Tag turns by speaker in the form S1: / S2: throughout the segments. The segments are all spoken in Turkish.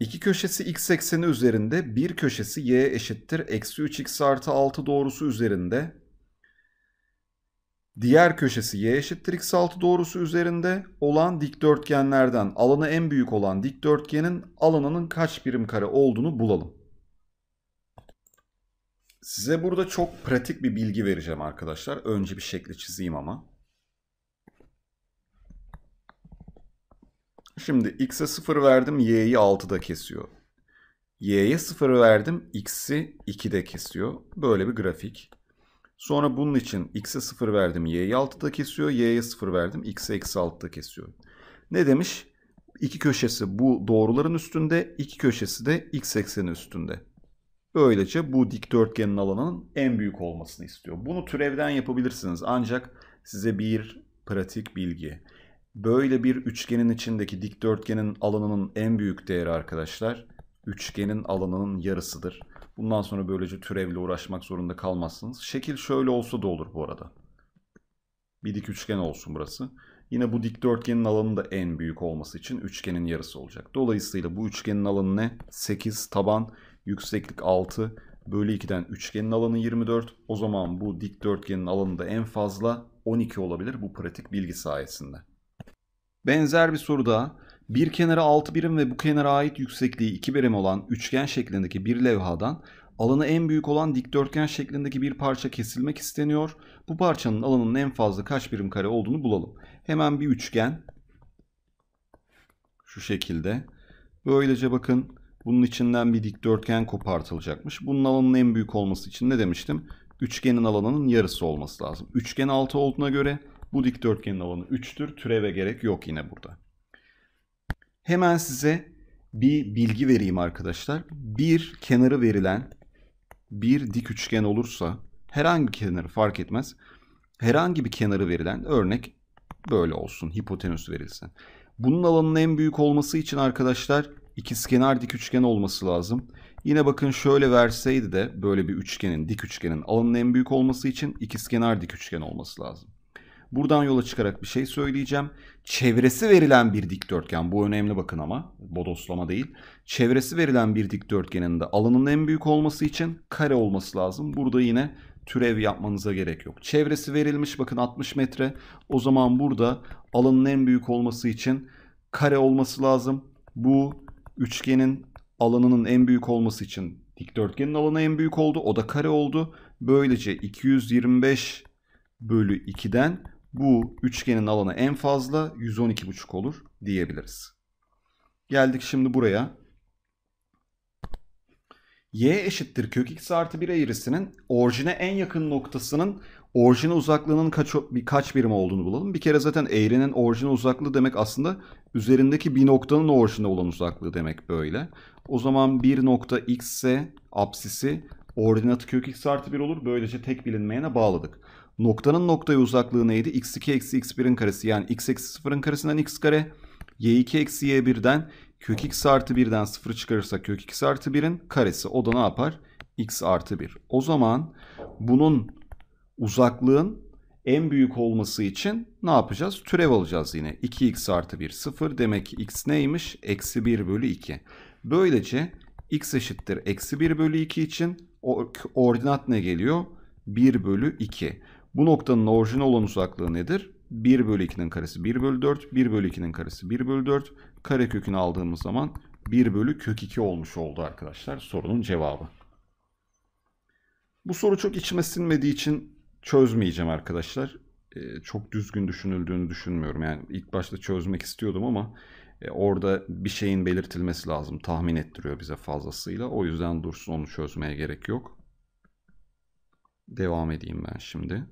S1: İki köşesi x ekseni üzerinde, bir köşesi y eşittir eksi 3x artı 6 doğrusu üzerinde. Diğer köşesi y eşittir x 6 doğrusu üzerinde olan dikdörtgenlerden alanı en büyük olan dikdörtgenin alanının kaç birim kare olduğunu bulalım. Size burada çok pratik bir bilgi vereceğim arkadaşlar. Önce bir şekli çizeyim ama. Şimdi x'e 0 verdim y'yi 6'da kesiyor. y'ye 0 verdim x'i 2'de kesiyor. Böyle bir grafik. Sonra bunun için x'e 0 verdim y'yi 6'da kesiyor. y'ye 0 verdim x'e eksi 6'da kesiyor. Ne demiş? İki köşesi bu doğruların üstünde, iki köşesi de x ekseni üstünde. Böylece bu dikdörtgenin alanının en büyük olmasını istiyor. Bunu türevden yapabilirsiniz ancak size bir pratik bilgi. Böyle bir üçgenin içindeki dikdörtgenin alanının en büyük değeri arkadaşlar üçgenin alanının yarısıdır. Bundan sonra böylece türevle uğraşmak zorunda kalmazsınız. Şekil şöyle olsa da olur bu arada. Bir dik üçgen olsun burası. Yine bu dikdörtgenin alanı da en büyük olması için üçgenin yarısı olacak. Dolayısıyla bu üçgenin alanı ne? 8 taban, yükseklik 6 bölü 2'den üçgenin alanı 24. O zaman bu dikdörtgenin alanı da en fazla 12 olabilir bu pratik bilgi sayesinde. Benzer bir soruda bir kenarı 6 birim ve bu kenara ait yüksekliği 2 birim olan üçgen şeklindeki bir levhadan alanı en büyük olan dikdörtgen şeklindeki bir parça kesilmek isteniyor. Bu parçanın alanının en fazla kaç birim kare olduğunu bulalım. Hemen bir üçgen şu şekilde. Böylece bakın bunun içinden bir dikdörtgen kopartılacakmış. Bunun alanının en büyük olması için ne demiştim? Üçgenin alanının yarısı olması lazım. Üçgen 6 olduğuna göre bu dikdörtgenin alanı 3'tür. Türeve gerek yok yine burada. Hemen size bir bilgi vereyim arkadaşlar. Bir kenarı verilen bir dik üçgen olursa herhangi bir kenarı fark etmez. Herhangi bir kenarı verilen örnek böyle olsun. Hipotenüs verilsin. Bunun alanının en büyük olması için arkadaşlar ikizkenar dik üçgen olması lazım. Yine bakın şöyle verseydi de böyle bir üçgenin dik üçgenin alanının en büyük olması için ikizkenar dik üçgen olması lazım. Buradan yola çıkarak bir şey söyleyeceğim. Çevresi verilen bir dikdörtgen bu önemli bakın ama bodoslama değil. Çevresi verilen bir dikdörtgenin de alanının en büyük olması için kare olması lazım. Burada yine türev yapmanıza gerek yok. Çevresi verilmiş bakın 60 metre. O zaman burada alanın en büyük olması için kare olması lazım. Bu üçgenin alanının en büyük olması için dikdörtgenin alanı en büyük oldu. O da kare oldu. Böylece 225 bölü 2'den bu üçgenin alanı en fazla 112,5 olur diyebiliriz. Geldik şimdi buraya. Y eşittir kök x artı 1 eğrisinin orijine en yakın noktasının orijine uzaklığının kaç, kaç birim olduğunu bulalım. Bir kere zaten eğrinin orijine uzaklığı demek aslında üzerindeki bir noktanın orijine olan uzaklığı demek böyle. O zaman bir nokta x ise apsisi ordinatı kök x artı 1 olur. Böylece tek bilinmeyene bağladık. Noktanın noktaya uzaklığı neydi? x2 eksi x1'in karesi yani x eksi 0'ın karesinden x kare. y2 eksi y1'den kök x artı 1'den 0 çıkarırsak kök x artı 1'in karesi. O da ne yapar? x artı 1. O zaman bunun uzaklığın en büyük olması için ne yapacağız? Türev alacağız yine. 2x artı 1 0 demek ki x neymiş? Eksi 1 bölü 2. Böylece x eşittir eksi 1 bölü 2 için ordinat ne geliyor? 1 bölü 2. Bu noktanın orijine olan uzaklığı nedir? 1 bölü 2'nin karesi 1 bölü 4. 1 bölü 2'nin karesi 1 bölü 4. Kare kökünü aldığımız zaman 1 bölü kök 2 olmuş oldu arkadaşlar sorunun cevabı. Bu soru çok içime sinmediği için çözmeyeceğim arkadaşlar. Ee, çok düzgün düşünüldüğünü düşünmüyorum. Yani ilk başta çözmek istiyordum ama e, orada bir şeyin belirtilmesi lazım. Tahmin ettiriyor bize fazlasıyla. O yüzden dursun onu çözmeye gerek yok. Devam edeyim ben şimdi.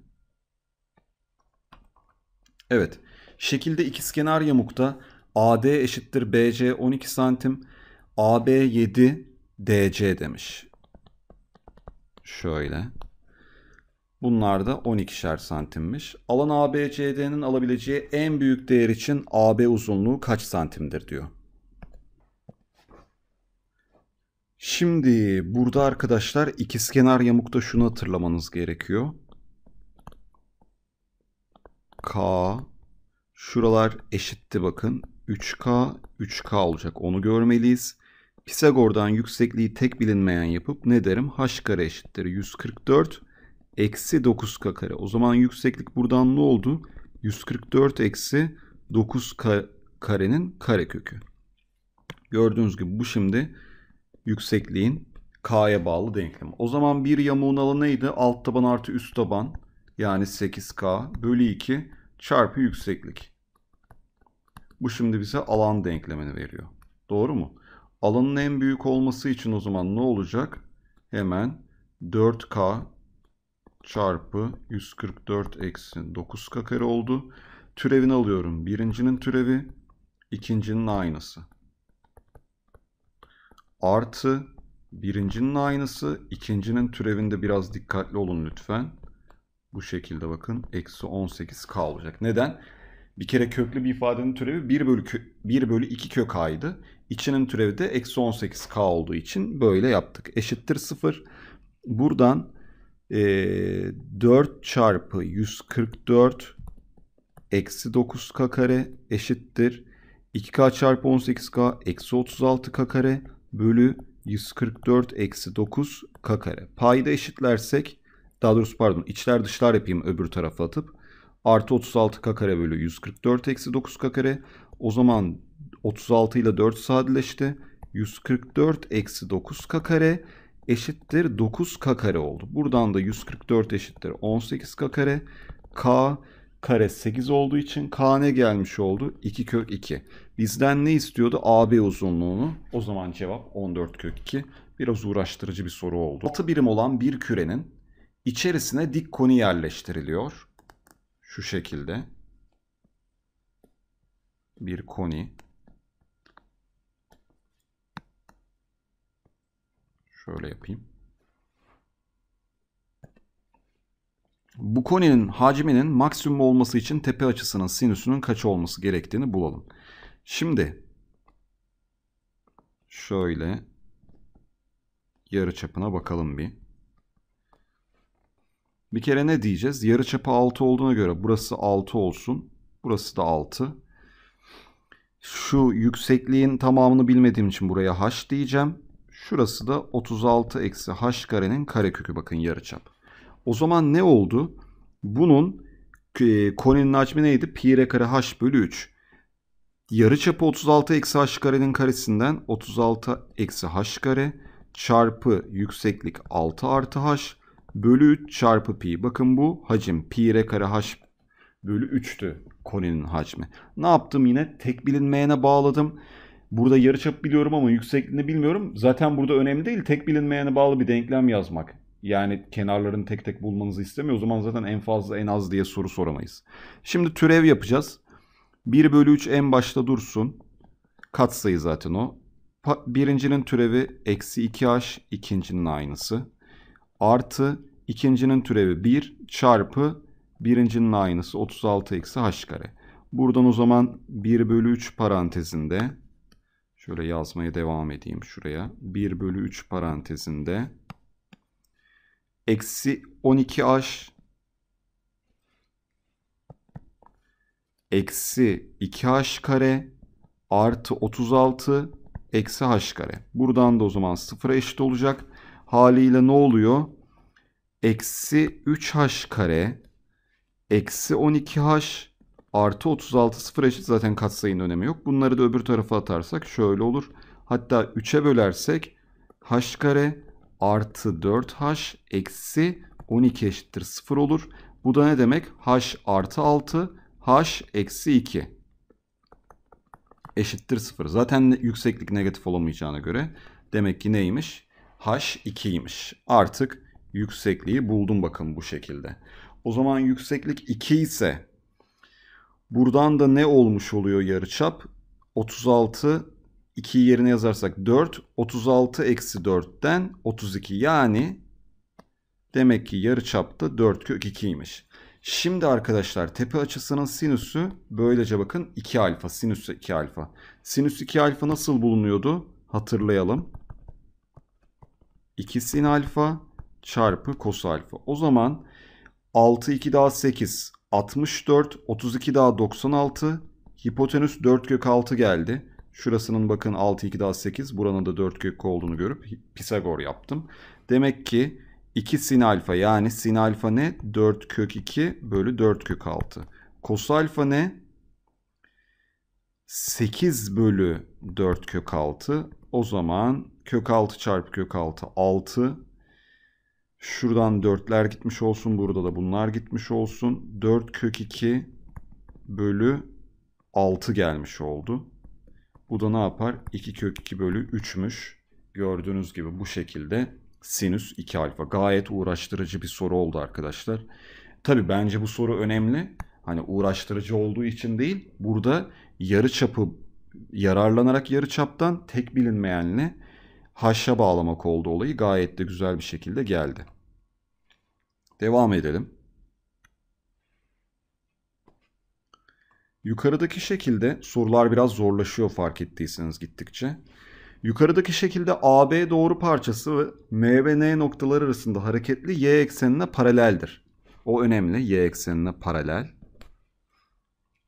S1: Evet. Şekilde ikizkenar yamukta AD eşittir BC 12 santim, AB 7, DC demiş. Şöyle. Bunlar da 12'şer santimmiş. Alan ABCD'nin alabileceği en büyük değer için AB uzunluğu kaç santimdir diyor. Şimdi burada arkadaşlar ikizkenar yamukta şunu hatırlamanız gerekiyor. K şuralar eşitti bakın. 3K 3K olacak. Onu görmeliyiz. Pisagor'dan yüksekliği tek bilinmeyen yapıp ne derim? H kare eşittir 144 eksi 9K kare. O zaman yükseklik buradan ne oldu? 144 eksi 9K karenin karekökü. Gördüğünüz gibi bu şimdi yüksekliğin K'ya bağlı denklem. O zaman bir yamuğun alanı neydi? Alt taban artı üst taban yani 8K bölü 2 çarpı yükseklik. Bu şimdi bize alan denklemini veriyor. Doğru mu? Alanın en büyük olması için o zaman ne olacak? Hemen 4K çarpı 144 eksi 9K kare oldu. Türevini alıyorum. Birincinin türevi, ikincinin aynısı. Artı birincinin aynısı, ikincinin türevinde biraz dikkatli olun lütfen. Bu şekilde bakın eksi 18k olacak. Neden? Bir kere köklü bir ifadenin türevi 1 bölü, kö 1 bölü 2 kök a'ydı. İçinin türevi de eksi 18k olduğu için böyle yaptık. Eşittir 0. Buradan e, 4 çarpı 144 eksi 9k kare eşittir. 2k çarpı 18k eksi 36k kare bölü 144 eksi 9 k kare. Payda eşitlersek daha doğrusu pardon içler dışlar yapayım öbür tarafa atıp. Artı 36 k kare bölü 144 eksi 9 k kare. O zaman 36 ile 4 sadeleşti. 144 eksi 9 k kare eşittir 9 k kare oldu. Buradan da 144 eşittir 18 k kare. K kare 8 olduğu için k ne gelmiş oldu? 2 kök 2. Bizden ne istiyordu? AB uzunluğunu. O zaman cevap 14 kök 2. Biraz uğraştırıcı bir soru oldu. 6 birim olan bir kürenin İçerisine dik koni yerleştiriliyor. Şu şekilde. Bir koni. Şöyle yapayım. Bu koninin hacminin maksimum olması için tepe açısının sinüsünün kaç olması gerektiğini bulalım. Şimdi şöyle yarı çapına bakalım bir. Bir kere ne diyeceğiz? Yarı çapı 6 olduğuna göre burası 6 olsun. Burası da 6. Şu yüksekliğin tamamını bilmediğim için buraya h diyeceğim. Şurası da 36 eksi h karenin karekökü bakın yarıçap. O zaman ne oldu? Bunun e, koninin hacmi neydi? Pi r kare h bölü 3. Yarıçapı 36 eksi h karenin karesinden 36 eksi h kare çarpı yükseklik 6 artı h bölü 3 çarpı pi. Bakın bu hacim. Pi r kare h bölü 3'tü koninin hacmi. Ne yaptım yine? Tek bilinmeyene bağladım. Burada yarıçap biliyorum ama yüksekliğini bilmiyorum. Zaten burada önemli değil. Tek bilinmeyene bağlı bir denklem yazmak. Yani kenarlarını tek tek bulmanızı istemiyor. O zaman zaten en fazla en az diye soru soramayız. Şimdi türev yapacağız. 1 bölü 3 en başta dursun. Katsayı zaten o. Birincinin türevi eksi 2h, ikincinin aynısı artı ikincinin türevi 1 çarpı birincinin aynısı 36 eksi h kare. Buradan o zaman 1 bölü 3 parantezinde şöyle yazmaya devam edeyim şuraya. 1 bölü 3 parantezinde eksi 12h eksi 2h kare artı 36 eksi h kare. Buradan da o zaman sıfıra eşit olacak. Haliyle ne oluyor? eksi 3h kare eksi 12h artı 36 sıfır eşit zaten katsayının önemi yok. Bunları da öbür tarafa atarsak şöyle olur. Hatta 3'e bölersek h kare artı 4h eksi 12 eşittir 0 olur. Bu da ne demek? h artı 6 h eksi 2 eşittir 0. Zaten yükseklik negatif olamayacağına göre demek ki neymiş? h 2'ymiş. Artık yüksekliği buldum bakın bu şekilde. O zaman yükseklik 2 ise buradan da ne olmuş oluyor yarıçap? 36 2'yi yerine yazarsak 4 36 eksi 4'ten 32 yani demek ki yarıçapta 4 kök 2'ymiş. Şimdi arkadaşlar tepe açısının sinüsü böylece bakın 2 alfa sinüs 2 alfa. Sinüs 2 alfa nasıl bulunuyordu? Hatırlayalım. 2 sin alfa çarpı kos alfa. O zaman 6 2 daha 8 64 32 daha 96 hipotenüs 4 kök 6 geldi. Şurasının bakın 6 2 daha 8 buranın da 4 kök olduğunu görüp Pisagor yaptım. Demek ki 2 sin alfa yani sin alfa ne? 4 kök 2 bölü 4 kök 6. Kos alfa ne? 8 bölü 4 kök 6. O zaman kök 6 çarpı kök 6 6 Şuradan dörtler gitmiş olsun. Burada da bunlar gitmiş olsun. 4 kök 2 bölü 6 gelmiş oldu. Bu da ne yapar? 2 kök 2 bölü 3'müş. Gördüğünüz gibi bu şekilde sinüs 2 alfa. Gayet uğraştırıcı bir soru oldu arkadaşlar. Tabi bence bu soru önemli. Hani uğraştırıcı olduğu için değil. Burada yarı çapı yararlanarak yarı çaptan tek bilinmeyenle haşa bağlamak oldu olayı. Gayet de güzel bir şekilde geldi. Devam edelim. Yukarıdaki şekilde sorular biraz zorlaşıyor fark ettiyseniz gittikçe. Yukarıdaki şekilde AB doğru parçası ve M ve N noktaları arasında hareketli y eksenine paraleldir. O önemli y eksenine paralel.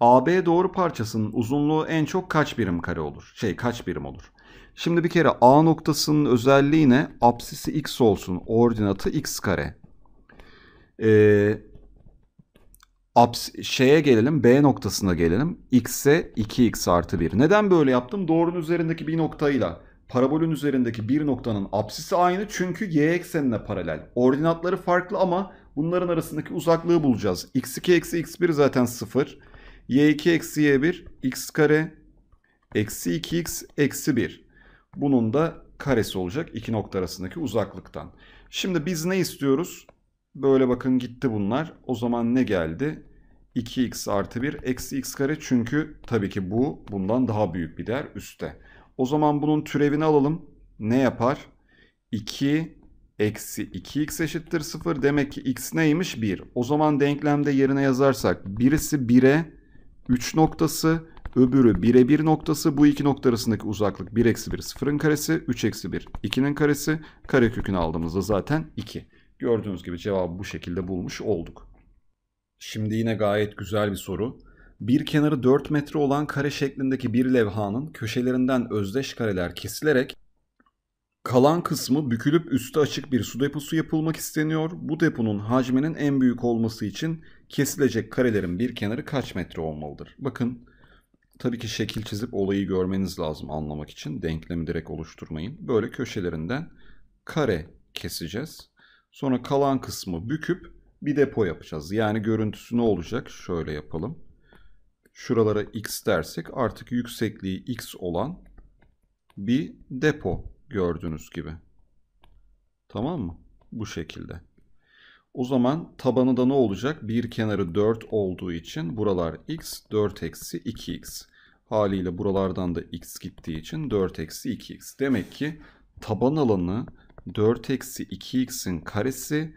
S1: AB doğru parçasının uzunluğu en çok kaç birim kare olur? Şey kaç birim olur? Şimdi bir kere A noktasının özelliği ne? Apsisi x olsun. Ordinatı x kare. Ee, abs şeye gelelim B noktasına gelelim. X'e 2x artı 1. Neden böyle yaptım? Doğrunun üzerindeki bir noktayla parabolün üzerindeki bir noktanın apsisi aynı çünkü y eksenine paralel. Ordinatları farklı ama bunların arasındaki uzaklığı bulacağız. x2 eksi x1 zaten 0. y2 eksi y1 x kare eksi 2x eksi 1. Bunun da karesi olacak iki nokta arasındaki uzaklıktan. Şimdi biz ne istiyoruz? Böyle bakın gitti bunlar. O zaman ne geldi? 2x artı 1 eksi x kare çünkü tabii ki bu bundan daha büyük bir değer üstte. O zaman bunun türevini alalım. Ne yapar? 2 eksi 2x eşittir 0. Demek ki x neymiş? 1. O zaman denklemde yerine yazarsak birisi 1'e 3 noktası öbürü 1'e 1 noktası. Bu iki nokta arasındaki uzaklık 1 eksi 1 0'ın karesi 3 eksi 1 2'nin karesi. Kare kökünü aldığımızda zaten 2. Gördüğünüz gibi cevabı bu şekilde bulmuş olduk. Şimdi yine gayet güzel bir soru. Bir kenarı 4 metre olan kare şeklindeki bir levhanın köşelerinden özdeş kareler kesilerek kalan kısmı bükülüp üstü açık bir su deposu yapılmak isteniyor. Bu deponun hacminin en büyük olması için kesilecek karelerin bir kenarı kaç metre olmalıdır? Bakın tabii ki şekil çizip olayı görmeniz lazım anlamak için. Denklemi direkt oluşturmayın. Böyle köşelerinden kare keseceğiz. Sonra kalan kısmı büküp bir depo yapacağız. Yani görüntüsü ne olacak? Şöyle yapalım. Şuralara x dersek artık yüksekliği x olan bir depo gördüğünüz gibi. Tamam mı? Bu şekilde. O zaman tabanı da ne olacak? Bir kenarı 4 olduğu için buralar x 4 eksi 2x. Haliyle buralardan da x gittiği için 4 eksi 2x. Demek ki taban alanı 4 eksi 2x'in karesi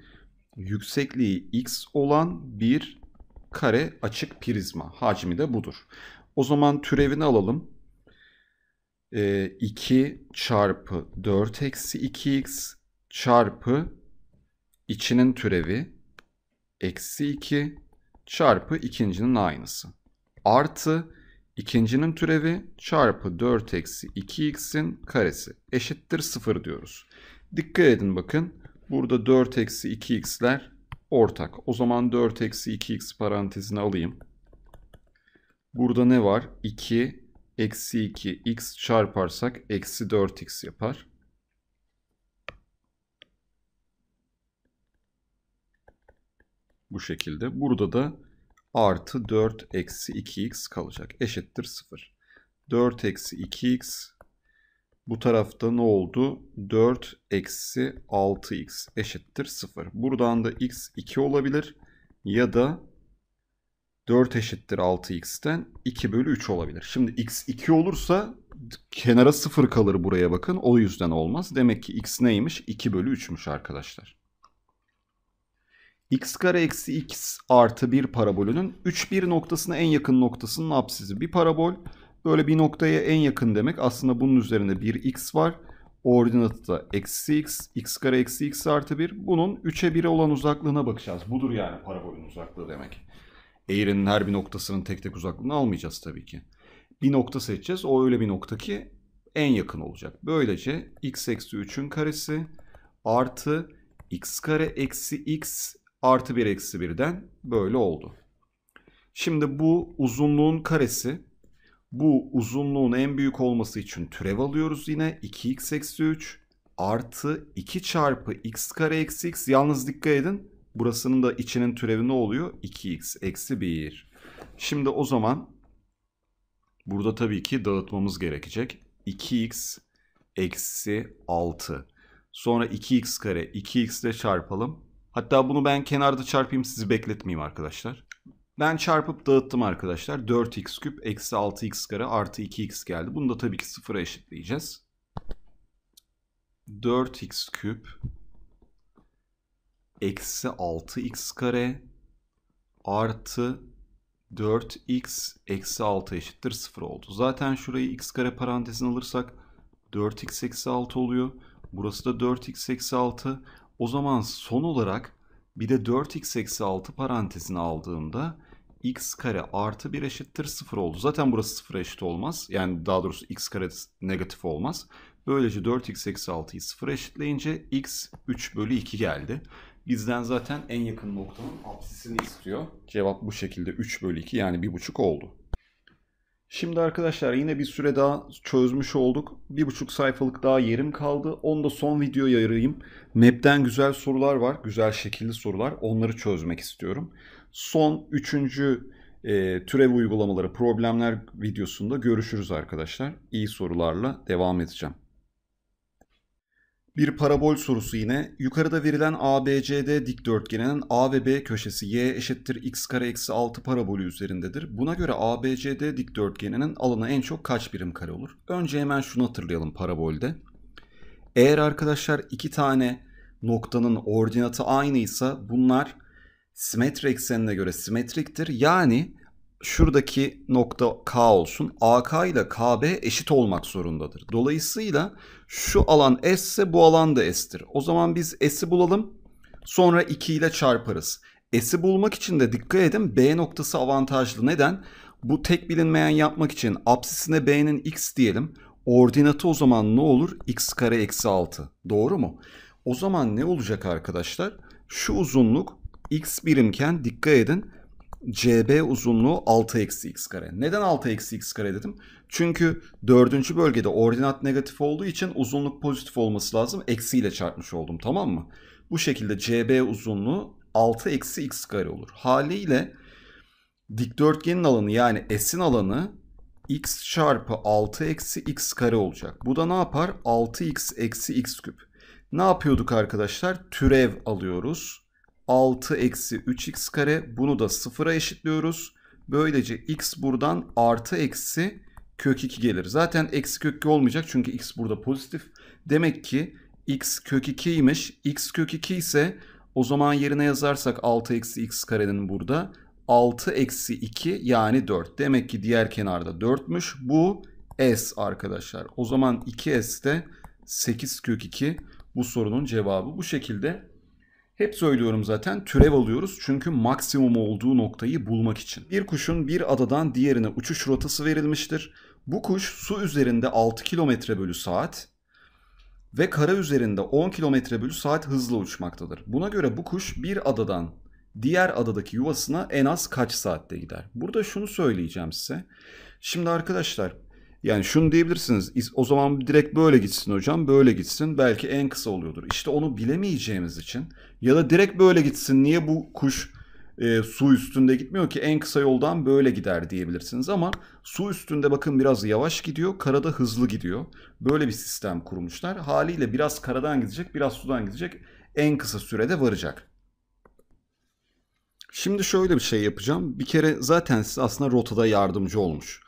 S1: yüksekliği x olan bir kare açık prizma. Hacmi de budur. O zaman türevini alalım. E, ee, 2 çarpı 4 eksi 2x çarpı içinin türevi eksi 2 çarpı ikincinin aynısı. Artı ikincinin türevi çarpı 4 eksi 2x'in karesi eşittir 0 diyoruz. Dikkat edin bakın. Burada 4 eksi 2x'ler ortak. O zaman 4 eksi 2x parantezine alayım. Burada ne var? 2 eksi 2 x çarparsak eksi 4x yapar. Bu şekilde. Burada da artı 4 eksi 2x kalacak. Eşittir 0. 4 eksi 2x bu tarafta ne oldu? 4 eksi 6x eşittir 0. Buradan da x 2 olabilir ya da 4 eşittir 6x'ten 2 bölü 3 olabilir. Şimdi x 2 olursa kenara 0 kalır buraya bakın. O yüzden olmaz. Demek ki x neymiş? 2 bölü 3'müş arkadaşlar. x kare eksi x artı 1 parabolünün 3 1 noktasına en yakın noktasının apsisi bir parabol. Böyle bir noktaya en yakın demek. Aslında bunun üzerinde bir x var. Ordinatı da eksi x, x kare eksi x artı 1. Bunun 3'e 1'e olan uzaklığına bakacağız. Budur yani parabolün uzaklığı demek. Eğrinin her bir noktasının tek tek uzaklığını almayacağız tabii ki. Bir nokta seçeceğiz. O öyle bir nokta ki en yakın olacak. Böylece x eksi 3'ün karesi artı x kare eksi x artı 1 eksi 1'den böyle oldu. Şimdi bu uzunluğun karesi bu uzunluğun en büyük olması için türev alıyoruz yine. 2x eksi 3 artı 2 çarpı x kare eksi x. Yalnız dikkat edin burasının da içinin türevi ne oluyor? 2x eksi 1. Şimdi o zaman burada tabii ki dağıtmamız gerekecek. 2x eksi 6. Sonra 2x kare 2x ile çarpalım. Hatta bunu ben kenarda çarpayım sizi bekletmeyeyim arkadaşlar. Ben çarpıp dağıttım arkadaşlar. 4x küp eksi 6x kare artı 2x geldi. Bunu da tabii ki sıfıra eşitleyeceğiz. 4x küp eksi 6x kare artı 4x eksi 6 eşittir 0 oldu. Zaten şurayı x kare parantezine alırsak 4x eksi 6 oluyor. Burası da 4x eksi 6. O zaman son olarak bir de 4x eksi 6 parantezine aldığımda x kare artı 1 eşittir 0 oldu. Zaten burası 0 eşit olmaz. Yani daha doğrusu x kare negatif olmaz. Böylece 4x eksi 6'yı 0 eşitleyince x 3 bölü 2 geldi. Bizden zaten en yakın noktanın apsisini istiyor. Cevap bu şekilde 3 bölü 2 yani 1,5 oldu. Şimdi arkadaşlar yine bir süre daha çözmüş olduk. Bir buçuk sayfalık daha yerim kaldı. Onu da son videoya ayırayım. Map'ten güzel sorular var. Güzel şekilli sorular. Onları çözmek istiyorum son üçüncü e, türev uygulamaları problemler videosunda görüşürüz arkadaşlar. İyi sorularla devam edeceğim. Bir parabol sorusu yine. Yukarıda verilen ABCD dikdörtgeninin A ve B köşesi y eşittir x kare eksi 6 parabolü üzerindedir. Buna göre ABCD dikdörtgeninin alanı en çok kaç birim kare olur? Önce hemen şunu hatırlayalım parabolde. Eğer arkadaşlar iki tane noktanın ordinatı aynıysa bunlar simetri eksenine göre simetriktir. Yani şuradaki nokta K olsun. AK ile KB eşit olmak zorundadır. Dolayısıyla şu alan S ise bu alan da S'tir. O zaman biz S'i bulalım. Sonra 2 ile çarparız. S'i bulmak için de dikkat edin B noktası avantajlı. Neden? Bu tek bilinmeyen yapmak için apsisine B'nin X diyelim. Ordinatı o zaman ne olur? X kare eksi 6. Doğru mu? O zaman ne olacak arkadaşlar? Şu uzunluk x birimken dikkat edin CB uzunluğu 6 eksi x kare. Neden 6 eksi x kare dedim? Çünkü dördüncü bölgede ordinat negatif olduğu için uzunluk pozitif olması lazım. Eksiyle çarpmış oldum tamam mı? Bu şekilde CB uzunluğu 6 eksi x kare olur. Haliyle dikdörtgenin alanı yani S'in alanı x çarpı 6 eksi x kare olacak. Bu da ne yapar? 6x eksi x küp. Ne yapıyorduk arkadaşlar? Türev alıyoruz 6 eksi 3x kare bunu da sıfıra eşitliyoruz. Böylece x buradan artı eksi kök 2 gelir. Zaten eksi kök 2 olmayacak çünkü x burada pozitif. Demek ki x kök 2'ymiş. x kök 2 ise o zaman yerine yazarsak 6 eksi x karenin burada. 6 eksi 2 yani 4. Demek ki diğer kenarda 4'müş. Bu s arkadaşlar. O zaman 2s de 8 kök 2 bu sorunun cevabı. Bu şekilde hep söylüyorum zaten türev alıyoruz çünkü maksimum olduğu noktayı bulmak için. Bir kuşun bir adadan diğerine uçuş rotası verilmiştir. Bu kuş su üzerinde 6 km bölü saat ve kara üzerinde 10 km bölü saat hızla uçmaktadır. Buna göre bu kuş bir adadan diğer adadaki yuvasına en az kaç saatte gider? Burada şunu söyleyeceğim size. Şimdi arkadaşlar yani şunu diyebilirsiniz. O zaman direkt böyle gitsin hocam, böyle gitsin. Belki en kısa oluyordur. İşte onu bilemeyeceğimiz için ya da direkt böyle gitsin. Niye bu kuş e, su üstünde gitmiyor ki en kısa yoldan böyle gider diyebilirsiniz ama su üstünde bakın biraz yavaş gidiyor karada hızlı gidiyor böyle bir sistem kurmuşlar haliyle biraz karadan gidecek biraz sudan gidecek en kısa sürede varacak. Şimdi şöyle bir şey yapacağım bir kere zaten size aslında rotada yardımcı olmuş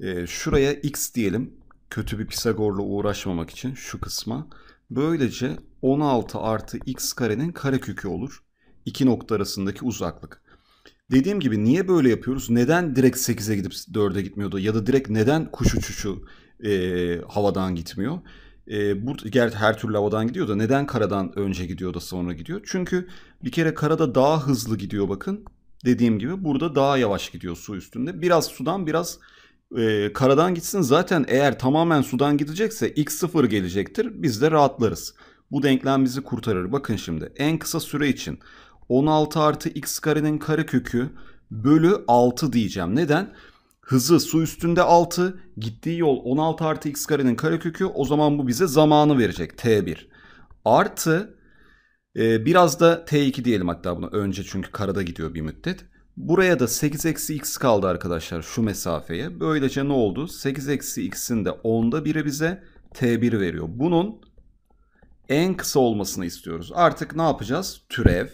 S1: e, şuraya x diyelim. Kötü bir Pisagor'la uğraşmamak için şu kısma. Böylece 16 artı x karenin karekökü olur. İki nokta arasındaki uzaklık. Dediğim gibi niye böyle yapıyoruz? Neden direkt 8'e gidip 4'e gitmiyordu? Ya da direkt neden kuş uçuşu e, havadan gitmiyor? E, bu gerçi her türlü havadan gidiyor da neden karadan önce gidiyor da sonra gidiyor? Çünkü bir kere karada daha hızlı gidiyor bakın. Dediğim gibi burada daha yavaş gidiyor su üstünde. Biraz sudan biraz e, karadan gitsin zaten eğer tamamen sudan gidecekse x0 gelecektir. Biz de rahatlarız. Bu denklem bizi kurtarır. Bakın şimdi en kısa süre için 16 artı x karenin karekökü bölü 6 diyeceğim. Neden? Hızı su üstünde 6, gittiği yol 16 artı x karenin karekökü. O zaman bu bize zamanı verecek t1. Artı e, biraz da t2 diyelim hatta bunu önce çünkü karada gidiyor bir müddet. Buraya da 8 eksi x kaldı arkadaşlar şu mesafeye. Böylece ne oldu? 8 eksi x'in de 10'da biri bize t1 veriyor. Bunun en kısa olmasını istiyoruz. Artık ne yapacağız? Türev.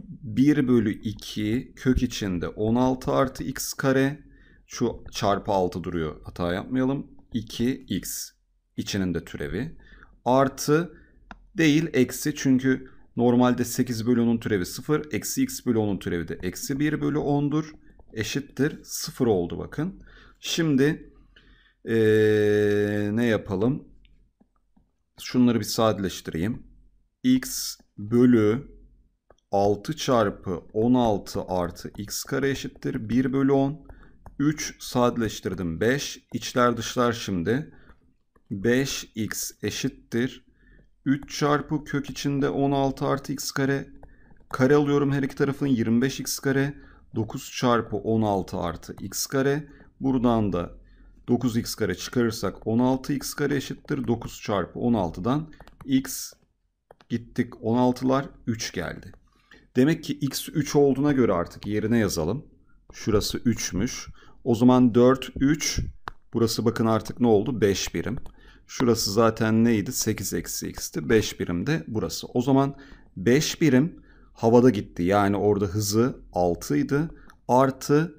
S1: 1 bölü 2 kök içinde 16 artı x kare. Şu çarpı 6 duruyor hata yapmayalım. 2x içinin de türevi. Artı değil eksi çünkü Normalde 8 bölü 10'un türevi 0. Eksi x bölü 10'un türevi de eksi 1 bölü 10'dur. Eşittir 0 oldu bakın. Şimdi ee, ne yapalım? Şunları bir sadeleştireyim. x bölü 6 çarpı 16 artı x kare eşittir 1 bölü 10. 3 sadeleştirdim 5. İçler dışlar şimdi. 5x eşittir 3 çarpı kök içinde 16 artı x kare. Kare alıyorum her iki tarafın 25x kare. 9 çarpı 16 artı x kare. Buradan da 9x kare çıkarırsak 16x kare eşittir. 9 çarpı 16'dan x gittik 16'lar 3 geldi. Demek ki x 3 olduğuna göre artık yerine yazalım. Şurası 3'müş. O zaman 4, 3. Burası bakın artık ne oldu? 5 birim. Şurası zaten neydi? 8 eksi x'ti. 5 birimde burası. O zaman 5 birim havada gitti. Yani orada hızı 6 idi. Artı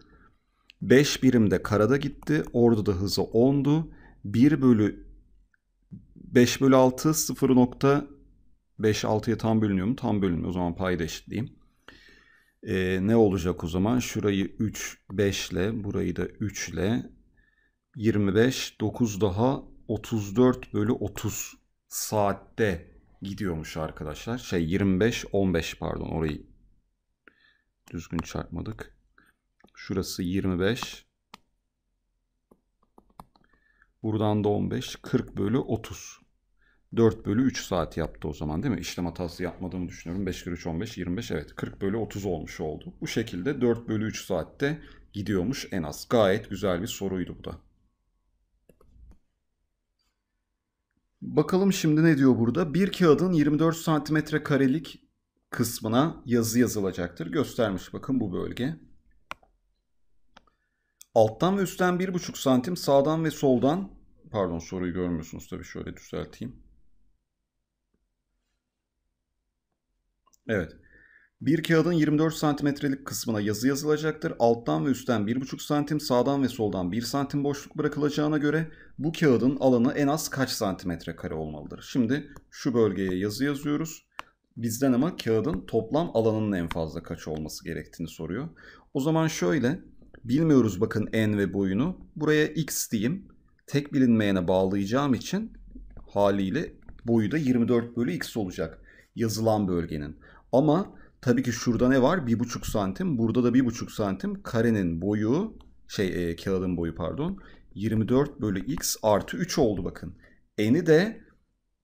S1: 5 birim de karada gitti. Orada da hızı 10'du. 1 bölü 5 bölü 6 0.5 6'ya tam bölünüyor mu? Tam bölünüyor. O zaman payda eşitleyeyim. Ee, ne olacak o zaman? Şurayı 3 5 ile burayı da 3 ile 25 9 daha 34 bölü 30 saatte gidiyormuş arkadaşlar. Şey 25 15 pardon orayı düzgün çarpmadık. Şurası 25. Buradan da 15. 40 bölü 30. 4 bölü 3 saat yaptı o zaman değil mi? İşlem hatası yapmadığımı düşünüyorum. 5 kere 3 15 25 evet 40 bölü 30 olmuş oldu. Bu şekilde 4 bölü 3 saatte gidiyormuş en az. Gayet güzel bir soruydu bu da. Bakalım şimdi ne diyor burada? Bir kağıdın 24 santimetre karelik kısmına yazı yazılacaktır. Göstermiş bakın bu bölge. Alttan ve üstten 1,5 santim sağdan ve soldan pardon soruyu görmüyorsunuz tabii şöyle düzelteyim. Evet. Bir kağıdın 24 santimetrelik kısmına yazı yazılacaktır. Alttan ve üstten 1,5 santim, sağdan ve soldan 1 santim boşluk bırakılacağına göre bu kağıdın alanı en az kaç santimetre kare olmalıdır? Şimdi şu bölgeye yazı yazıyoruz. Bizden ama kağıdın toplam alanının en fazla kaç olması gerektiğini soruyor. O zaman şöyle, bilmiyoruz bakın en ve boyunu. Buraya x diyeyim. Tek bilinmeyene bağlayacağım için haliyle boyu da 24 bölü x olacak yazılan bölgenin. Ama Tabii ki şurada ne var? Bir buçuk santim. Burada da bir buçuk santim. Karenin boyu, şey e, kağıdın boyu pardon. 24 bölü x artı 3 oldu bakın. Eni de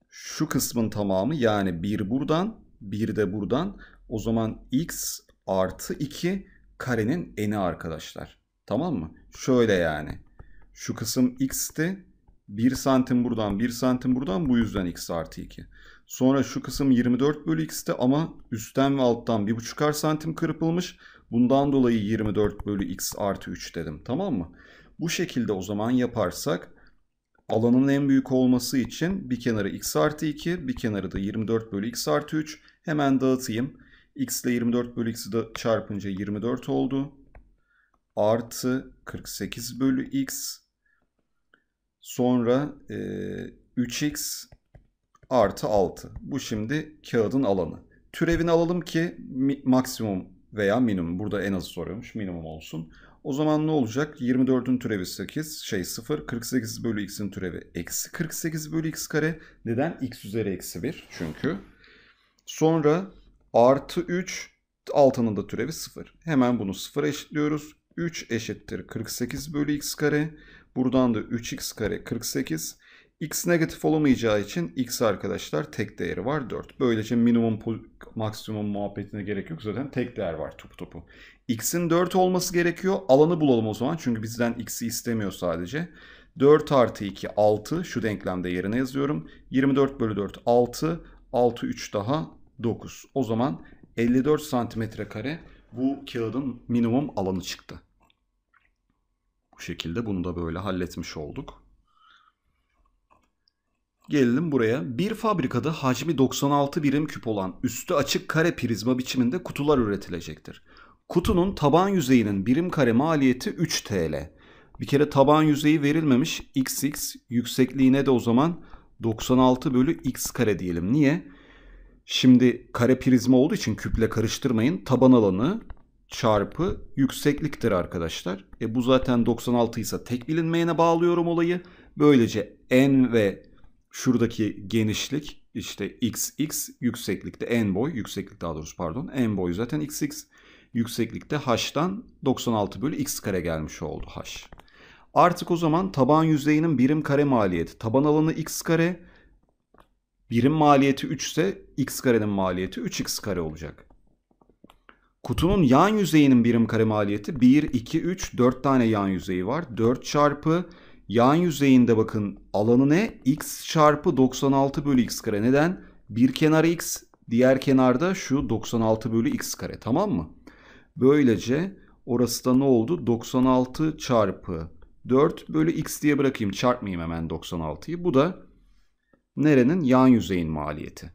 S1: şu kısmın tamamı yani 1 buradan, 1 de buradan. O zaman x artı 2 karenin eni arkadaşlar. Tamam mı? Şöyle yani. Şu kısım x'ti. 1 santim buradan, 1 santim buradan bu yüzden x artı 2. Sonra şu kısım 24 bölü x'te ama üstten ve alttan 1,5'ar santim kırpılmış. Bundan dolayı 24 bölü x artı 3 dedim tamam mı? Bu şekilde o zaman yaparsak alanın en büyük olması için bir kenarı x artı 2 bir kenarı da 24 bölü x artı 3 hemen dağıtayım. x ile 24 bölü x'i de çarpınca 24 oldu. Artı 48 bölü x sonra e, 3x artı 6. Bu şimdi kağıdın alanı. Türevini alalım ki maksimum veya minimum. Burada en azı soruyormuş. Minimum olsun. O zaman ne olacak? 24'ün türevi 8, şey 0. 48 bölü x'in türevi eksi 48 bölü x kare. Neden? x üzeri eksi 1 çünkü. Sonra artı 3, altının da türevi 0. Hemen bunu 0 eşitliyoruz. 3 eşittir 48 bölü x kare. Buradan da 3x kare 48. X negatif olamayacağı için X arkadaşlar tek değeri var 4. Böylece minimum maksimum muhabbetine gerek yok. Zaten tek değer var topu topu. X'in 4 olması gerekiyor. Alanı bulalım o zaman. Çünkü bizden X'i istemiyor sadece. 4 artı 2 6. Şu denklemde yerine yazıyorum. 24 bölü 4 6. 6 3 daha 9. O zaman 54 santimetre kare bu kağıdın minimum alanı çıktı. Bu şekilde bunu da böyle halletmiş olduk. Gelelim buraya. Bir fabrikada hacmi 96 birim küp olan üstü açık kare prizma biçiminde kutular üretilecektir. Kutunun taban yüzeyinin birim kare maliyeti 3 TL. Bir kere taban yüzeyi verilmemiş xx yüksekliğine de o zaman 96 bölü x kare diyelim. Niye? Şimdi kare prizma olduğu için küple karıştırmayın. Taban alanı çarpı yüksekliktir arkadaşlar. E bu zaten 96 ise tek bilinmeyene bağlıyorum olayı. Böylece n ve şuradaki genişlik işte xx yükseklikte en boy yükseklik daha doğrusu pardon en boy zaten xx yükseklikte h'dan 96 bölü x kare gelmiş oldu h. Artık o zaman taban yüzeyinin birim kare maliyeti taban alanı x kare birim maliyeti 3 ise x karenin maliyeti 3x kare olacak. Kutunun yan yüzeyinin birim kare maliyeti 1, 2, 3, 4 tane yan yüzeyi var. 4 çarpı Yan yüzeyinde bakın alanı ne? x çarpı 96 bölü x kare. Neden? Bir kenar x, diğer kenarda şu 96 bölü x kare. Tamam mı? Böylece orası da ne oldu? 96 çarpı 4 bölü x diye bırakayım. Çarpmayayım hemen 96'yı. Bu da nerenin? Yan yüzeyin maliyeti.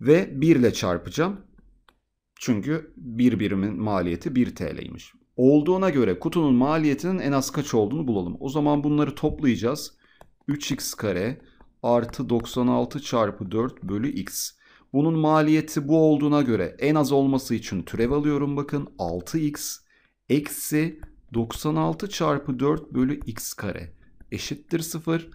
S1: Ve 1 ile çarpacağım. Çünkü bir birimin maliyeti 1 TL'ymiş olduğuna göre kutunun maliyetinin en az kaç olduğunu bulalım. O zaman bunları toplayacağız. 3x kare artı 96 çarpı 4 bölü x. Bunun maliyeti bu olduğuna göre en az olması için türev alıyorum bakın 6x eksi 96 çarpı 4 bölü x kare eşittir 0.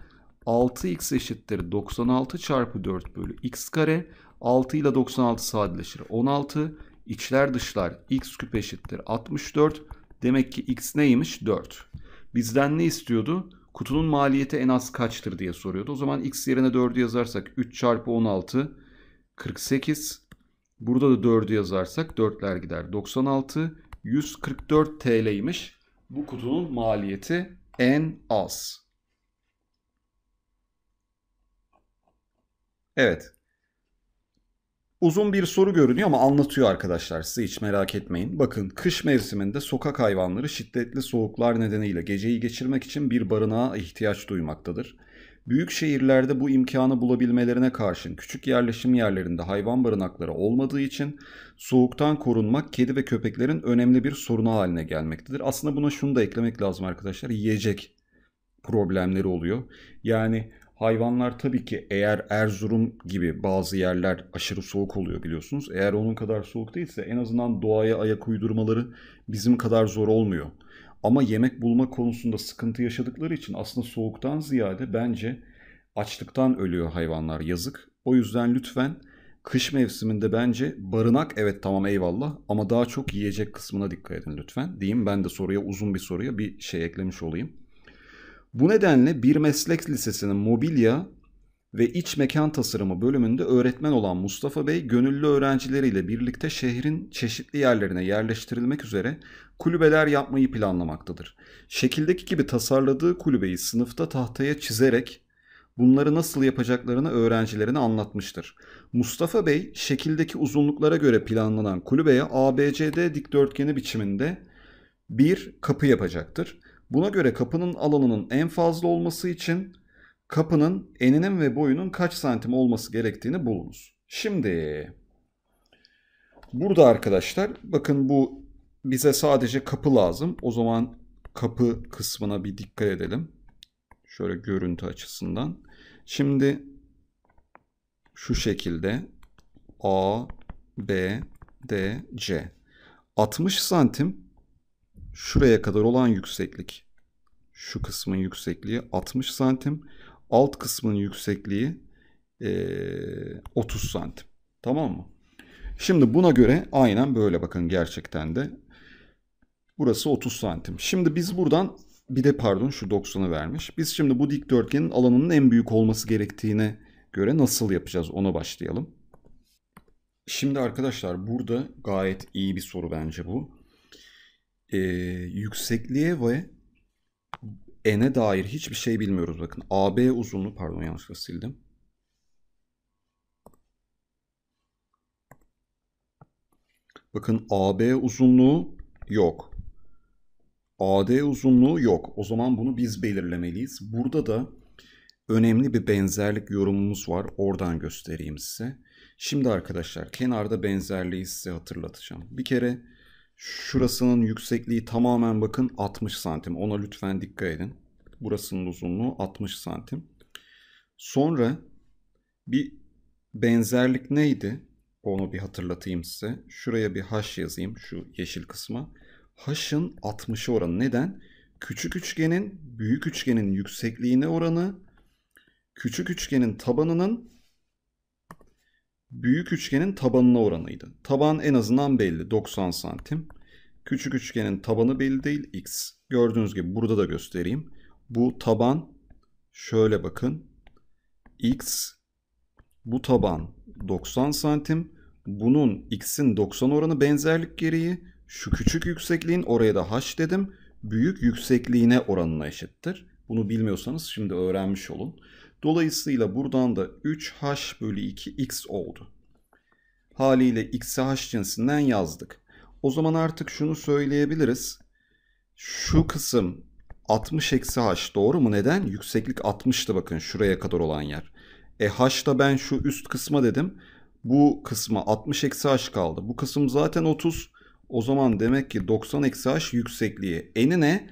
S1: 6x eşittir 96 çarpı 4 bölü x kare. 6 ile 96 sadeleşir 16. İçler dışlar x küp eşittir 64. Demek ki x neymiş? 4. Bizden ne istiyordu? Kutunun maliyeti en az kaçtır diye soruyordu. O zaman x yerine 4'ü yazarsak 3 çarpı 16 48. Burada da 4'ü yazarsak 4'ler gider. 96 144 TL'ymiş. Bu kutunun maliyeti en az. Evet. Uzun bir soru görünüyor ama anlatıyor arkadaşlar size hiç merak etmeyin. Bakın kış mevsiminde sokak hayvanları şiddetli soğuklar nedeniyle geceyi geçirmek için bir barınağa ihtiyaç duymaktadır. Büyük şehirlerde bu imkanı bulabilmelerine karşın küçük yerleşim yerlerinde hayvan barınakları olmadığı için soğuktan korunmak kedi ve köpeklerin önemli bir sorunu haline gelmektedir. Aslında buna şunu da eklemek lazım arkadaşlar. Yiyecek problemleri oluyor. Yani Hayvanlar tabii ki eğer Erzurum gibi bazı yerler aşırı soğuk oluyor biliyorsunuz. Eğer onun kadar soğuk değilse en azından doğaya ayak uydurmaları bizim kadar zor olmuyor. Ama yemek bulma konusunda sıkıntı yaşadıkları için aslında soğuktan ziyade bence açlıktan ölüyor hayvanlar yazık. O yüzden lütfen kış mevsiminde bence barınak evet tamam eyvallah ama daha çok yiyecek kısmına dikkat edin lütfen diyeyim. Ben de soruya uzun bir soruya bir şey eklemiş olayım. Bu nedenle bir meslek lisesinin mobilya ve iç mekan tasarımı bölümünde öğretmen olan Mustafa Bey gönüllü öğrencileriyle birlikte şehrin çeşitli yerlerine yerleştirilmek üzere kulübeler yapmayı planlamaktadır. Şekildeki gibi tasarladığı kulübeyi sınıfta tahtaya çizerek bunları nasıl yapacaklarını öğrencilerine anlatmıştır. Mustafa Bey şekildeki uzunluklara göre planlanan kulübeye ABCD dikdörtgeni biçiminde bir kapı yapacaktır. Buna göre kapının alanının en fazla olması için kapının eninin ve boyunun kaç santim olması gerektiğini bulunuz. Şimdi burada arkadaşlar bakın bu bize sadece kapı lazım. O zaman kapı kısmına bir dikkat edelim. Şöyle görüntü açısından. Şimdi şu şekilde A, B, D, C. 60 santim şuraya kadar olan yükseklik şu kısmın yüksekliği 60 santim. Alt kısmın yüksekliği e, 30 santim. Tamam mı? Şimdi buna göre aynen böyle bakın gerçekten de. Burası 30 santim. Şimdi biz buradan bir de pardon şu 90'ı vermiş. Biz şimdi bu dikdörtgenin alanının en büyük olması gerektiğine göre nasıl yapacağız ona başlayalım. Şimdi arkadaşlar burada gayet iyi bir soru bence bu e, yüksekliğe ve n'e dair hiçbir şey bilmiyoruz. Bakın AB uzunluğu pardon yanlışlıkla sildim. Bakın AB uzunluğu yok. AD uzunluğu yok. O zaman bunu biz belirlemeliyiz. Burada da önemli bir benzerlik yorumumuz var. Oradan göstereyim size. Şimdi arkadaşlar kenarda benzerliği size hatırlatacağım. Bir kere Şurasının yüksekliği tamamen bakın 60 santim. Ona lütfen dikkat edin. Burasının uzunluğu 60 santim. Sonra bir benzerlik neydi? Onu bir hatırlatayım size. Şuraya bir h yazayım şu yeşil kısma. H'ın 60'ı oranı. Neden? Küçük üçgenin büyük üçgenin yüksekliğine oranı küçük üçgenin tabanının büyük üçgenin tabanına oranıydı. Taban en azından belli 90 santim. Küçük üçgenin tabanı belli değil x. Gördüğünüz gibi burada da göstereyim. Bu taban şöyle bakın. x bu taban 90 santim. Bunun x'in 90 oranı benzerlik gereği şu küçük yüksekliğin oraya da h dedim. Büyük yüksekliğine oranına eşittir. Bunu bilmiyorsanız şimdi öğrenmiş olun. Dolayısıyla buradan da 3h bölü 2x oldu. Haliyle x'i h cinsinden yazdık. O zaman artık şunu söyleyebiliriz. Şu kısım 60 eksi h doğru mu? Neden? Yükseklik 60'tı bakın şuraya kadar olan yer. E h da ben şu üst kısma dedim. Bu kısma 60 eksi h kaldı. Bu kısım zaten 30. O zaman demek ki 90 eksi h yüksekliği. Eni ne?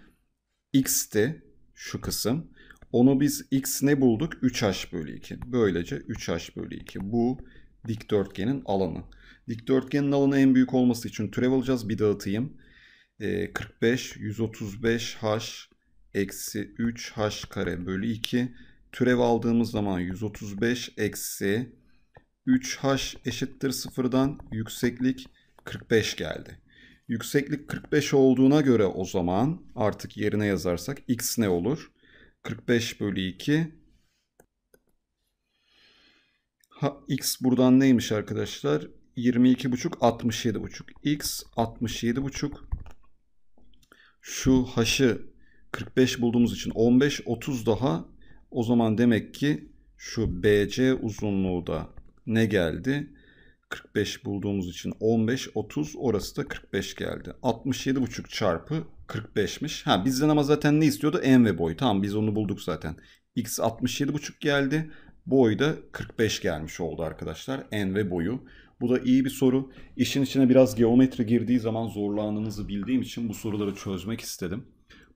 S1: x'ti şu kısım. Onu biz x ne bulduk? 3h bölü 2. Böylece 3h bölü 2. Bu dikdörtgenin alanı. Dikdörtgenin alanı en büyük olması için türev alacağız. Bir dağıtayım. E, 45, 135h eksi 3h kare bölü 2. Türev aldığımız zaman 135 eksi 3h eşittir sıfırdan yükseklik 45 geldi. Yükseklik 45 olduğuna göre o zaman artık yerine yazarsak x ne olur? 45 bölü 2. Ha, x buradan neymiş arkadaşlar? buçuk, 22,5 buçuk. x buçuk. Şu h'ı 45 bulduğumuz için 15 30 daha o zaman demek ki şu BC uzunluğu da ne geldi? 45 bulduğumuz için 15, 30 orası da 45 geldi. 67,5 çarpı 45'miş. Ha bizden ama zaten ne istiyordu? En ve boy. Tamam biz onu bulduk zaten. X 67,5 geldi. Boy da 45 gelmiş oldu arkadaşlar. En ve boyu. Bu da iyi bir soru. İşin içine biraz geometri girdiği zaman zorlandığınızı bildiğim için bu soruları çözmek istedim.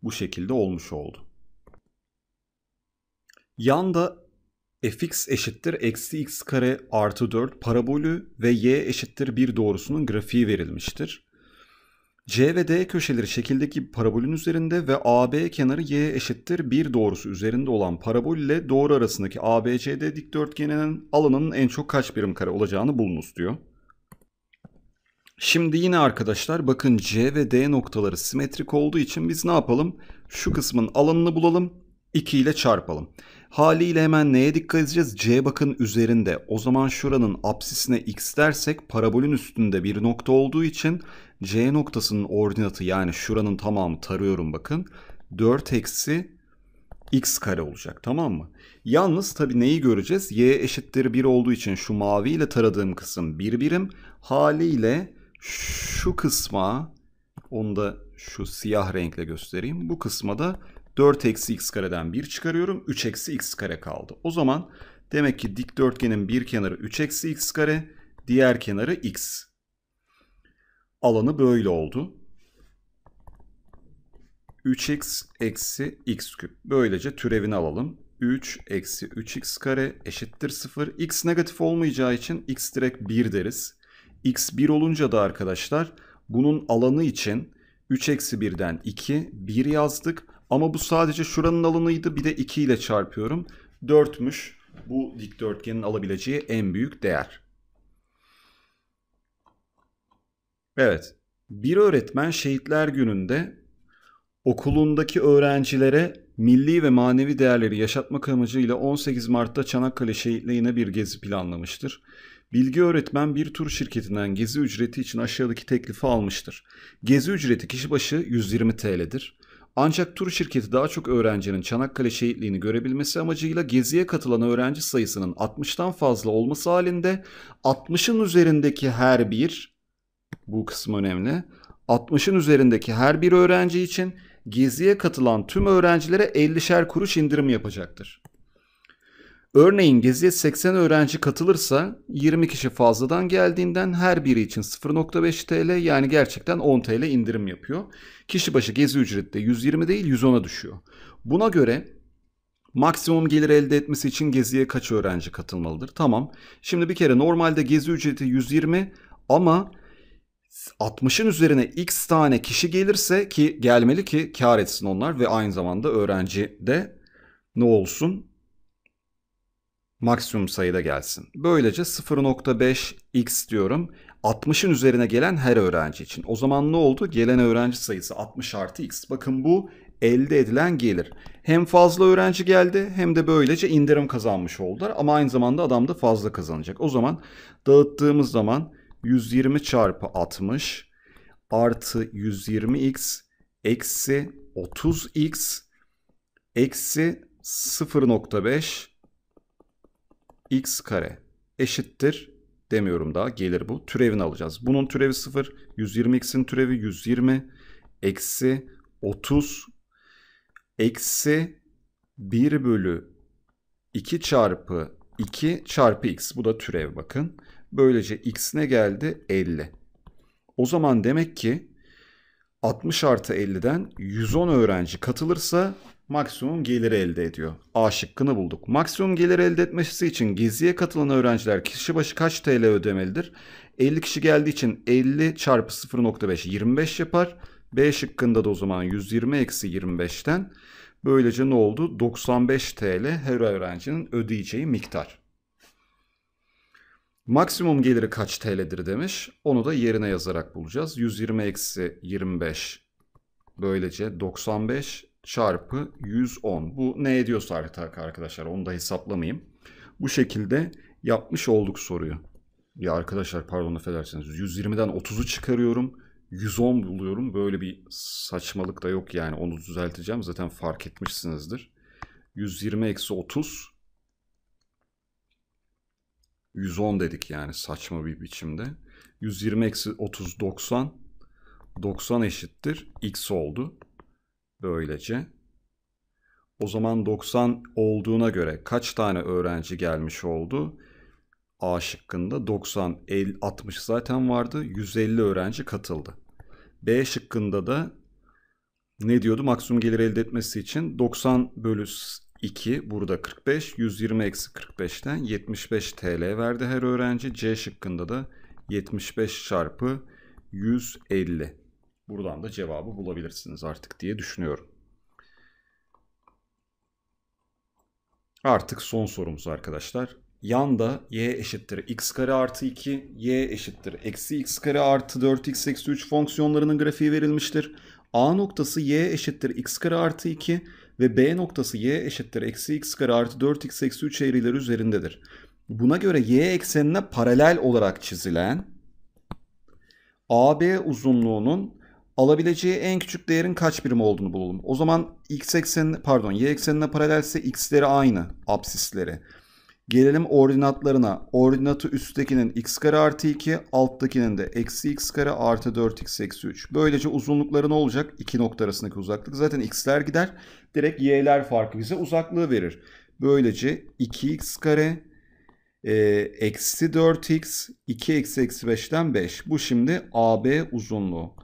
S1: Bu şekilde olmuş oldu. Yanda fx eşittir eksi x kare artı 4 parabolü ve y eşittir 1 doğrusunun grafiği verilmiştir. C ve D köşeleri şekildeki parabolün üzerinde ve AB kenarı y eşittir 1 doğrusu üzerinde olan parabol ile doğru arasındaki ABCD dikdörtgeninin alanının en çok kaç birim kare olacağını bulunuz diyor. Şimdi yine arkadaşlar bakın C ve D noktaları simetrik olduğu için biz ne yapalım? Şu kısmın alanını bulalım 2 ile çarpalım. Haliyle hemen neye dikkat edeceğiz? C bakın üzerinde. O zaman şuranın apsisine x dersek parabolün üstünde bir nokta olduğu için C noktasının ordinatı yani şuranın tamamı tarıyorum bakın. 4 eksi x kare olacak tamam mı? Yalnız tabii neyi göreceğiz? y eşittir 1 olduğu için şu maviyle taradığım kısım 1 bir birim. Haliyle şu kısma onu da şu siyah renkle göstereyim. Bu kısma da 4 eksi x kareden 1 çıkarıyorum. 3 eksi x kare kaldı. O zaman demek ki dikdörtgenin bir kenarı 3 eksi x kare. Diğer kenarı x. Alanı böyle oldu. 3x eksi x küp. Böylece türevini alalım. 3 eksi 3x kare eşittir 0. x negatif olmayacağı için x direkt 1 deriz. x 1 olunca da arkadaşlar bunun alanı için 3 eksi 1'den 2, 1 yazdık. Ama bu sadece şuranın alanıydı. Bir de 2 ile çarpıyorum. 4'müş. Bu dikdörtgenin alabileceği en büyük değer. Evet. Bir öğretmen şehitler gününde okulundaki öğrencilere milli ve manevi değerleri yaşatmak amacıyla 18 Mart'ta Çanakkale şehitliğine bir gezi planlamıştır. Bilgi öğretmen bir tur şirketinden gezi ücreti için aşağıdaki teklifi almıştır. Gezi ücreti kişi başı 120 TL'dir. Ancak tur şirketi daha çok öğrencinin Çanakkale şehitliğini görebilmesi amacıyla geziye katılan öğrenci sayısının 60'tan fazla olması halinde 60'ın üzerindeki her bir bu kısım önemli. 60'ın üzerindeki her bir öğrenci için geziye katılan tüm öğrencilere 50'şer kuruş indirim yapacaktır. Örneğin geziye 80 öğrenci katılırsa 20 kişi fazladan geldiğinden her biri için 0.5 TL yani gerçekten 10 TL indirim yapıyor. Kişi başı gezi ücreti de 120 değil 110'a düşüyor. Buna göre maksimum gelir elde etmesi için geziye kaç öğrenci katılmalıdır? Tamam. Şimdi bir kere normalde gezi ücreti 120 ama 60'ın üzerine x tane kişi gelirse ki gelmeli ki kar etsin onlar ve aynı zamanda öğrenci de ne olsun maksimum sayıda gelsin. Böylece 0.5 x diyorum 60'ın üzerine gelen her öğrenci için. O zaman ne oldu? Gelen öğrenci sayısı 60 artı x. Bakın bu elde edilen gelir. Hem fazla öğrenci geldi hem de böylece indirim kazanmış oldular. Ama aynı zamanda adam da fazla kazanacak. O zaman dağıttığımız zaman 120 çarpı 60 artı 120x eksi 30x eksi 0.5 x kare eşittir demiyorum daha gelir bu. Türevini alacağız. Bunun türevi 0. 120x'in türevi 120. Eksi 30. Eksi 1 bölü 2 çarpı 2 çarpı x. Bu da türev bakın. Böylece x ne geldi? 50. O zaman demek ki 60 artı 50'den 110 öğrenci katılırsa maksimum geliri elde ediyor. A şıkkını bulduk. Maksimum gelir elde etmesi için geziye katılan öğrenciler kişi başı kaç TL ödemelidir? 50 kişi geldiği için 50 çarpı 0.5 25 yapar. B şıkkında da o zaman 120 eksi 25'ten böylece ne oldu? 95 TL her öğrencinin ödeyeceği miktar. Maksimum geliri kaç TL'dir demiş. Onu da yerine yazarak bulacağız. 120 eksi 25 böylece 95 çarpı 110. Bu ne ediyorsa artık arkadaşlar onu da hesaplamayayım. Bu şekilde yapmış olduk soruyu. Ya arkadaşlar pardon affedersiniz 120'den 30'u çıkarıyorum. 110 buluyorum. Böyle bir saçmalık da yok yani. Onu düzelteceğim. Zaten fark etmişsinizdir. 120 eksi 30 110 dedik yani saçma bir biçimde. 120 eksi 30 90 90 eşittir x oldu böylece. O zaman 90 olduğuna göre kaç tane öğrenci gelmiş oldu? A şıkkında 90, 50, 60 zaten vardı. 150 öğrenci katıldı. B şıkkında da ne diyordu? Maksimum gelir elde etmesi için 90 bölü 2 burada 45, 120 eksi 45'ten 75 TL verdi her öğrenci. C şıkkında da 75 çarpı 150. Buradan da cevabı bulabilirsiniz artık diye düşünüyorum. Artık son sorumuz arkadaşlar. Yanda y eşittir x kare artı 2, y eşittir eksi x kare artı 4x eksi 3 fonksiyonlarının grafiği verilmiştir. A noktası y eşittir x kare artı 2 ve B noktası y eşittir eksi x kare artı 4x eksi 3 eğrileri üzerindedir. Buna göre y eksenine paralel olarak çizilen AB uzunluğunun alabileceği en küçük değerin kaç birim olduğunu bulalım. O zaman x eksenine pardon y eksenine paralelse x'leri aynı absisleri. Gelelim ordinatlarına. Ordinatı üsttekinin x kare artı 2, alttakinin de eksi x kare artı 4x eksi 3. Böylece uzunlukları ne olacak? İki nokta arasındaki uzaklık. Zaten x'ler gider. Direkt y'ler farkı bize uzaklığı verir. Böylece 2x kare e, eksi 4x 2 eksi eksi 5'ten 5. Bu şimdi AB uzunluğu.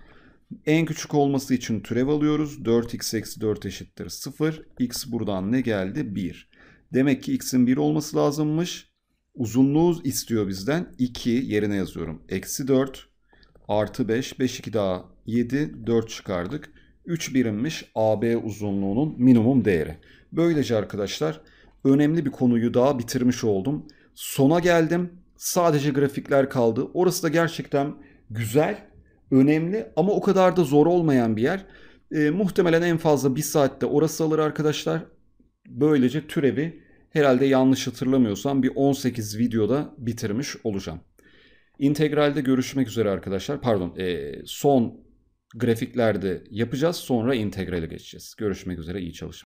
S1: En küçük olması için türev alıyoruz. 4x eksi 4 eşittir 0. x buradan ne geldi? 1. Demek ki x'in 1 olması lazımmış. Uzunluğu istiyor bizden. 2 yerine yazıyorum. Eksi 4 artı 5. 5 2 daha 7. 4 çıkardık. 3 birimmiş AB uzunluğunun minimum değeri. Böylece arkadaşlar önemli bir konuyu daha bitirmiş oldum. Sona geldim. Sadece grafikler kaldı. Orası da gerçekten güzel önemli ama o kadar da zor olmayan bir yer. E, muhtemelen en fazla bir saatte orası alır arkadaşlar. Böylece türevi herhalde yanlış hatırlamıyorsam bir 18 videoda bitirmiş olacağım. İntegralde görüşmek üzere arkadaşlar. Pardon e, son grafiklerde yapacağız sonra integrale geçeceğiz. Görüşmek üzere iyi çalışın.